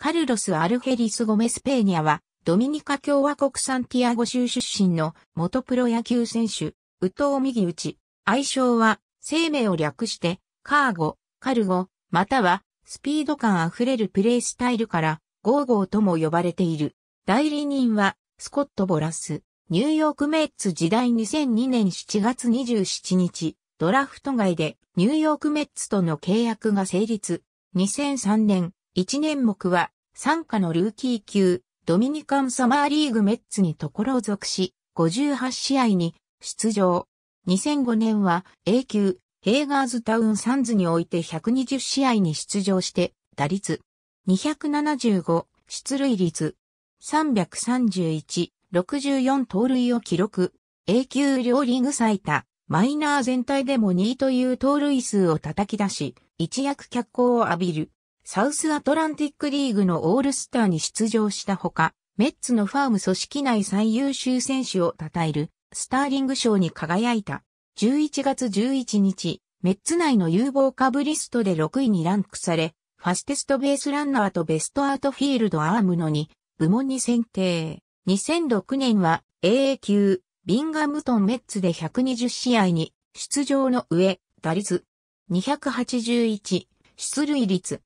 カルロス・アルヘリス・ゴメス・ペーニャは、ドミニカ共和国サンティアゴ州出身の元プロ野球選手、ウト藤右ち。愛称は、生命を略して、カーゴ、カルゴ、または、スピード感あふれるプレイスタイルから、ゴーゴーとも呼ばれている。代理人は、スコット・ボラス。ニューヨークメッツ時代2002年7月27日、ドラフト外でニューヨークメッツとの契約が成立。2003年、一年目は、参加のルーキー級、ドミニカンサマーリーグメッツにところ属し、58試合に出場。2005年は A 級、ヘーガーズタウンサンズにおいて120試合に出場して、打率275、出塁率331、64盗塁を記録。A 級両リーグ最多、マイナー全体でも2位という盗塁数を叩き出し、一躍脚光を浴びる。サウスアトランティックリーグのオールスターに出場したほか、メッツのファーム組織内最優秀選手を称えるスターリング賞に輝いた。11月11日、メッツ内の有望株リストで6位にランクされ、ファステストベースランナーとベストアートフィールドアームの2部門に選定。2006年は AA 級ビンガムトンメッツで120試合に出場の上、打率281、出塁率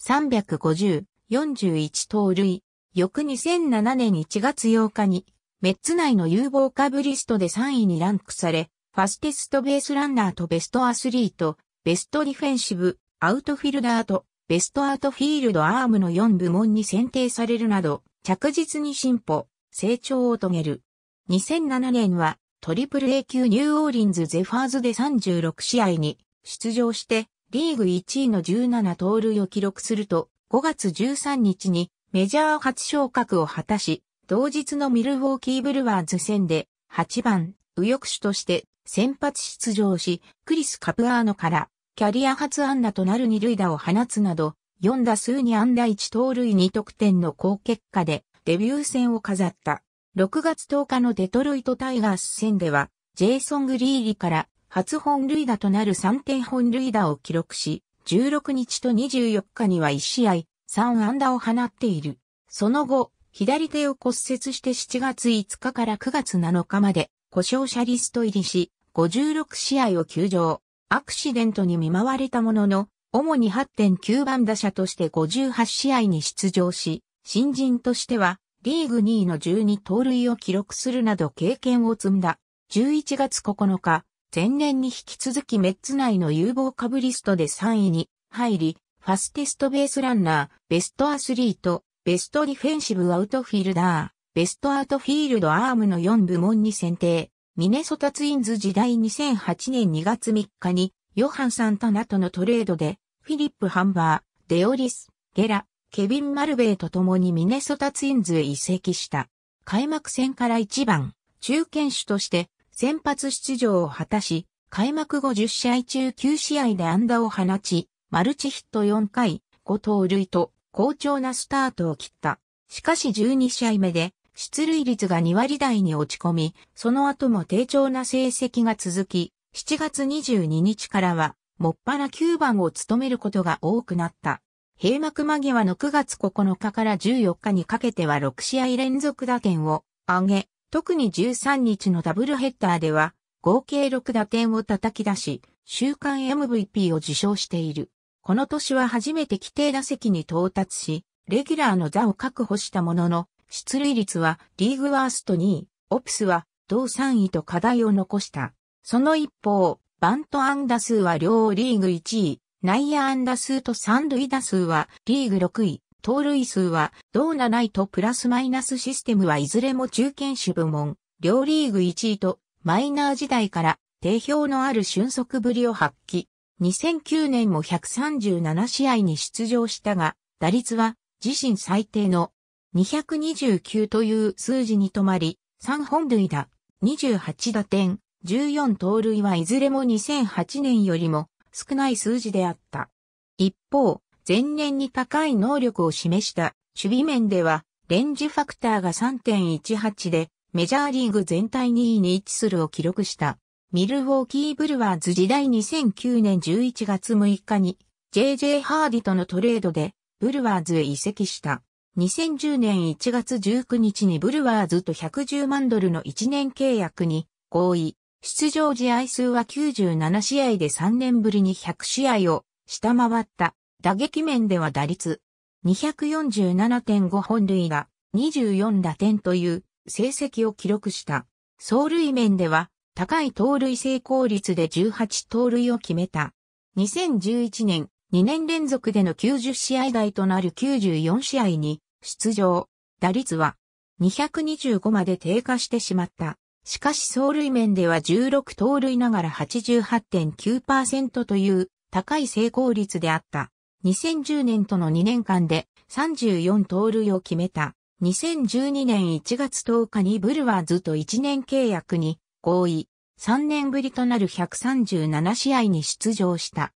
350、41盗塁。翌2007年1月8日に、メッツ内の有望株リストで3位にランクされ、ファステストベースランナーとベストアスリート、ベストディフェンシブ、アウトフィルダーと、ベストアウトフィールドアームの4部門に選定されるなど、着実に進歩、成長を遂げる。2007年は、トリプル A 級ニューオーリンズゼファーズで36試合に出場して、リーグ1位の17盗塁を記録すると、5月13日にメジャー初昇格を果たし、同日のミルウォーキーブルワーズ戦で8番右翼手として先発出場し、クリス・カプアーノからキャリア初安打となる二塁打を放つなど、4打数に安打1盗塁2得点の好結果でデビュー戦を飾った。6月10日のデトロイトタイガース戦では、ジェイソン・グリーリから初本塁打となる3点本塁打を記録し、16日と24日には1試合、3安打を放っている。その後、左手を骨折して7月5日から9月7日まで、故障者リスト入りし、56試合を休場。アクシデントに見舞われたものの、主に8.9番打者として58試合に出場し、新人としては、リーグ2位の12盗塁を記録するなど経験を積んだ。11月9日、前年に引き続きメッツ内の有望株リストで3位に入り、ファステストベースランナー、ベストアスリート、ベストディフェンシブアウトフィールダー、ベストアウトフィールドアームの4部門に選定。ミネソタツインズ時代2008年2月3日に、ヨハンサンタナとのトレードで、フィリップ・ハンバー、デオリス、ゲラ、ケビン・マルベイと共にミネソタツインズへ移籍した。開幕戦から1番、中堅手として先発出場を果たし、開幕後10試合中9試合で安打を放ち、マルチヒット4回、5盗塁と好調なスタートを切った。しかし12試合目で出塁率が2割台に落ち込み、その後も低調な成績が続き、7月22日からは、もっぱら9番を務めることが多くなった。閉幕間際の9月9日から14日にかけては6試合連続打点を上げ、特に13日のダブルヘッダーでは、合計6打点を叩き出し、週間 MVP を受賞している。この年は初めて規定打席に到達し、レギュラーの座を確保したものの、出塁率はリーグワースト2位、オプスは同3位と課題を残した。その一方、バント安打数は両リーグ1位、内野安打数と三塁打数はリーグ6位、盗塁数は、同ナ位とプラスマイナスシステムはいずれも中堅種部門、両リーグ1位と、マイナー時代から、定評のある俊足ぶりを発揮。2009年も137試合に出場したが、打率は自身最低の229という数字に止まり、3本塁打、28打点、14盗塁はいずれも2008年よりも少ない数字であった。一方、前年に高い能力を示した守備面では、レンジファクターが3.18で、メジャーリーグ全体2位に位置するを記録した。ミルウォーキーブルワーズ時代2009年11月6日に JJ ハーディとのトレードでブルワーズへ移籍した。2010年1月19日にブルワーズと110万ドルの1年契約に合意。出場試合数は97試合で3年ぶりに100試合を下回った。打撃面では打率247.5本塁打24打点という成績を記録した。走塁面では高い盗塁成功率で18盗塁を決めた。2011年2年連続での90試合台となる94試合に出場。打率は225まで低下してしまった。しかし走塁面では16盗塁ながら88.9%という高い成功率であった。2010年との2年間で34盗塁を決めた。2012年1月10日にブルワーズと1年契約に合意。3年ぶりとなる137試合に出場した。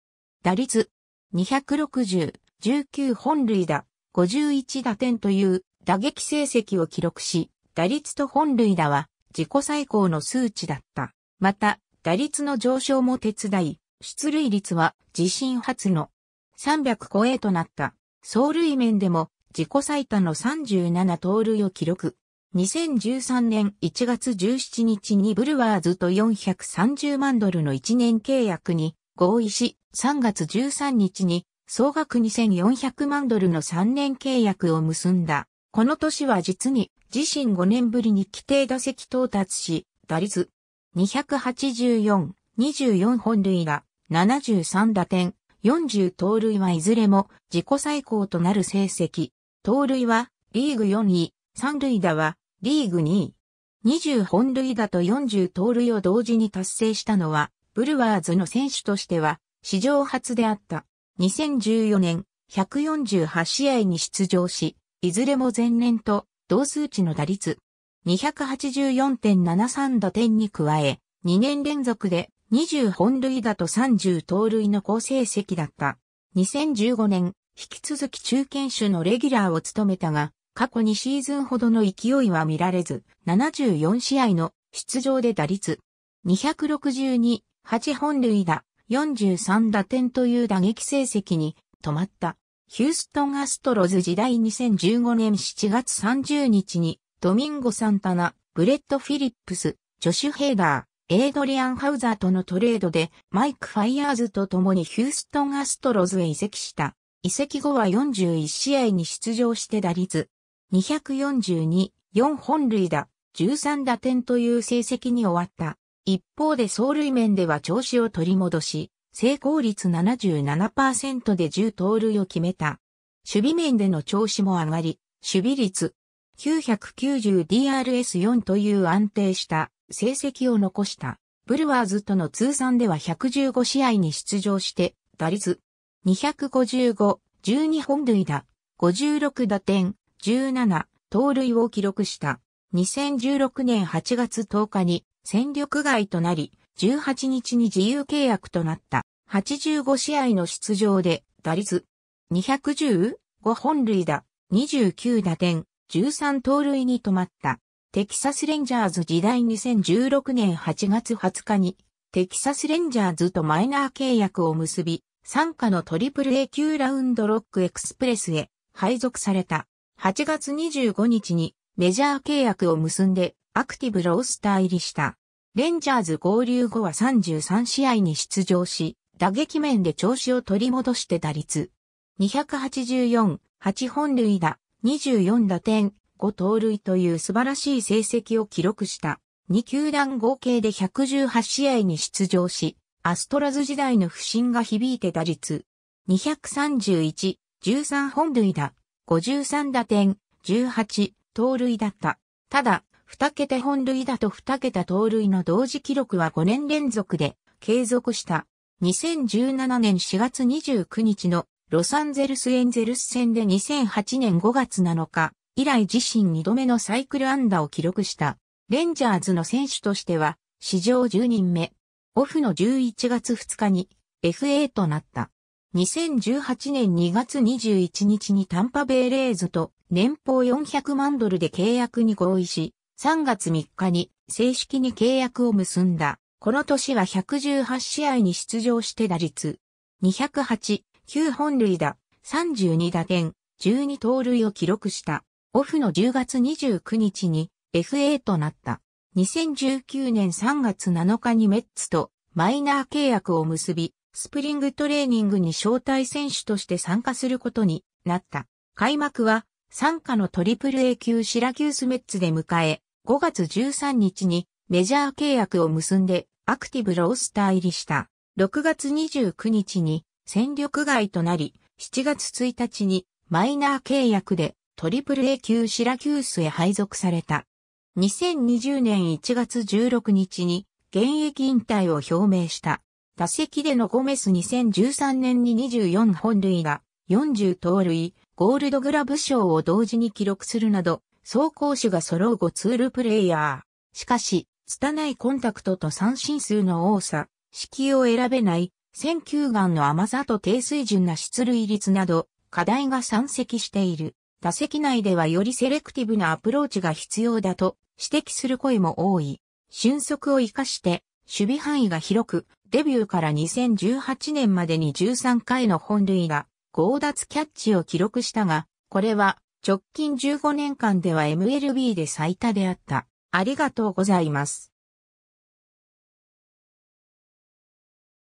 打率260、19本塁打、51打点という打撃成績を記録し、打率と本塁打は自己最高の数値だった。また、打率の上昇も手伝い、出塁率は自身初の300超えとなった。走塁面でも自己最多の37盗塁を記録。2013年1月17日にブルワーズと430万ドルの1年契約に合意し、3月13日に総額2400万ドルの3年契約を結んだ。この年は実に自身5年ぶりに規定打席到達し、打率284、24本塁打、73打点、40盗塁はいずれも自己最高となる成績。盗塁はリーグ4位、三塁打はリーグ2位。20本塁打と40盗塁を同時に達成したのは、ブルワーズの選手としては史上初であった。2014年、148試合に出場し、いずれも前年と同数値の打率284.73打点に加え、2年連続で20本塁打と30盗塁の好成績だった。2015年、引き続き中堅手のレギュラーを務めたが、過去2シーズンほどの勢いは見られず、74試合の出場で打率262、8本塁打、43打点という打撃成績に止まった。ヒューストンアストロズ時代2015年7月30日にドミンゴ・サンタナ、ブレッド・フィリップス、ジョシュ・ヘイダー、エイドリアン・ハウザーとのトレードでマイク・ファイヤーズと共にヒューストン・アストロズへ移籍した。移籍後は41試合に出場して打率242、4本塁打、13打点という成績に終わった。一方で走塁面では調子を取り戻し、成功率77%で10盗塁を決めた。守備面での調子も上がり、守備率 990DRS4 という安定した成績を残した。ブルワーズとの通算では115試合に出場して、打率255、12本塁打、56打点、17、盗塁を記録した。2016年8月10日に戦力外となり、18日に自由契約となった85試合の出場で打率210、5本塁打、29打点、13盗塁に止まった。テキサスレンジャーズ時代2016年8月20日に、テキサスレンジャーズとマイナー契約を結び、参加の AAA 級ラウンドロックエクスプレスへ配属された。8月25日にメジャー契約を結んでアクティブロースター入りした。レンジャーズ合流後は33試合に出場し、打撃面で調子を取り戻して打率。284、8本塁打、24打点、5盗塁という素晴らしい成績を記録した。2球団合計で118試合に出場し、アストラズ時代の不振が響いて打率。231、13本塁打、53打点、18、盗塁だった。ただ、2桁本塁打と2桁盗塁の同時記録は5年連続で継続した。2017年4月29日のロサンゼルスエンゼルス戦で2008年5月7日、以来自身2度目のサイクル安打を記録した、レンジャーズの選手としては、史上10人目、オフの11月2日に FA となった。2018年2月21日にタンパベイレーズと年俸400万ドルで契約に合意し、3月3日に正式に契約を結んだ。この年は118試合に出場して打率208、9本塁打、32打点、12盗塁を記録した。オフの10月29日に FA となった。2019年3月7日にメッツとマイナー契約を結び、スプリングトレーニングに招待選手として参加することになった。開幕は、参加のトリプル A 級シラキュースメッツで迎え、5月13日にメジャー契約を結んでアクティブロースター入りした。6月29日に戦力外となり、7月1日にマイナー契約でトリプル A 級シラキュースへ配属された。2020年1月16日に現役引退を表明した。打席でのゴメス2013年に24本塁が40盗塁、ゴールドグラブ賞を同時に記録するなど、走攻手が揃う5ツールプレイヤー。しかし、拙いコンタクトと三振数の多さ、指揮を選べない、選球眼の甘さと低水準な出塁率など、課題が山積している。打席内ではよりセレクティブなアプローチが必要だと指摘する声も多い。俊足を活かして守備範囲が広く、デビューから2018年までに13回の本塁打、強奪キャッチを記録したが、これは直近15年間では MLB で最多であった。ありがとうございます。